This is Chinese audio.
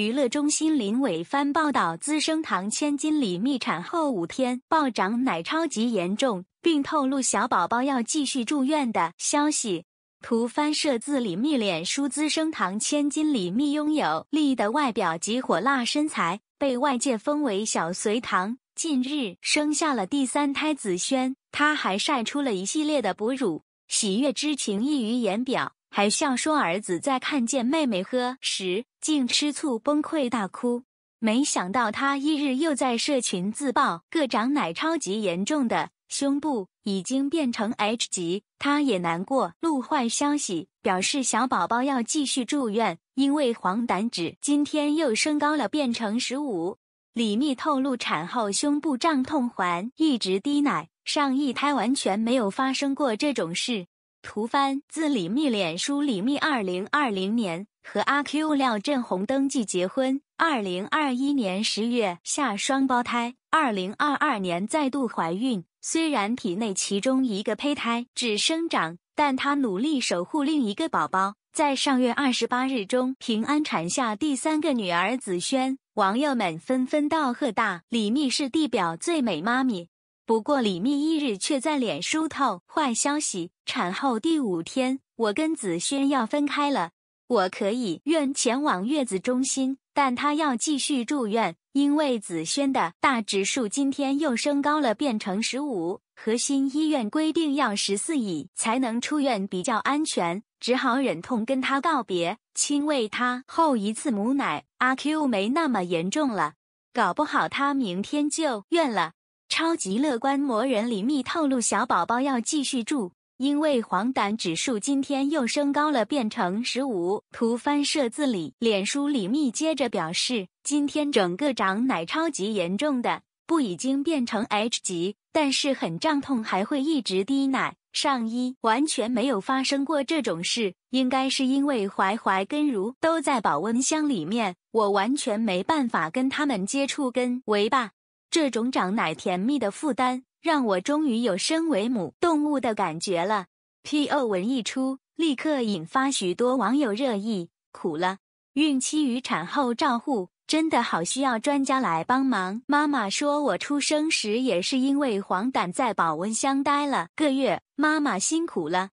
娱乐中心林伟帆报道，资生堂千金李密产后五天暴涨奶超级严重，并透露小宝宝要继续住院的消息。图翻摄自李密脸书。资生堂千金李密拥有丽的外表及火辣身材，被外界封为小隋唐。近日生下了第三胎子轩，她还晒出了一系列的哺乳，喜悦之情溢于言表。还笑说儿子在看见妹妹喝时竟吃醋崩溃大哭，没想到他一日又在社群自曝各长奶超级严重的胸部已经变成 H 级，他也难过。录坏消息表示小宝宝要继续住院，因为黄疸值今天又升高了，变成十五。李密透露产后胸部胀痛还一直滴奶，上一胎完全没有发生过这种事。图帆，自李密，脸书李密。二零二零年和阿 Q 廖振宏登记结婚。二零二一年十月下双胞胎。二零二二年再度怀孕。虽然体内其中一个胚胎只生长，但她努力守护另一个宝宝。在上月二十八日中平安产下第三个女儿子萱，网友们纷纷道贺大李密是地表最美妈咪。不过，李密一日却在脸书透坏消息：产后第五天，我跟子轩要分开了。我可以愿前往月子中心，但他要继续住院，因为子轩的大指数今天又升高了，变成十五。核心医院规定要十四乙才能出院，比较安全，只好忍痛跟他告别，亲喂他后一次母奶。阿 Q 没那么严重了，搞不好他明天就愿了。超级乐观魔人李密透露，小宝宝要继续住，因为黄疸指数今天又升高了，变成十五。图翻设字里，脸书李密接着表示，今天整个涨奶超级严重的，不已经变成 H 级，但是很胀痛，还会一直滴奶。上衣完全没有发生过这种事，应该是因为怀怀跟如都在保温箱里面，我完全没办法跟他们接触跟喂吧。这种长奶甜蜜的负担，让我终于有身为母动物的感觉了。P.O 文一出，立刻引发许多网友热议。苦了，孕期与产后照护真的好需要专家来帮忙。妈妈说，我出生时也是因为黄疸，在保温箱待了个月。妈妈辛苦了。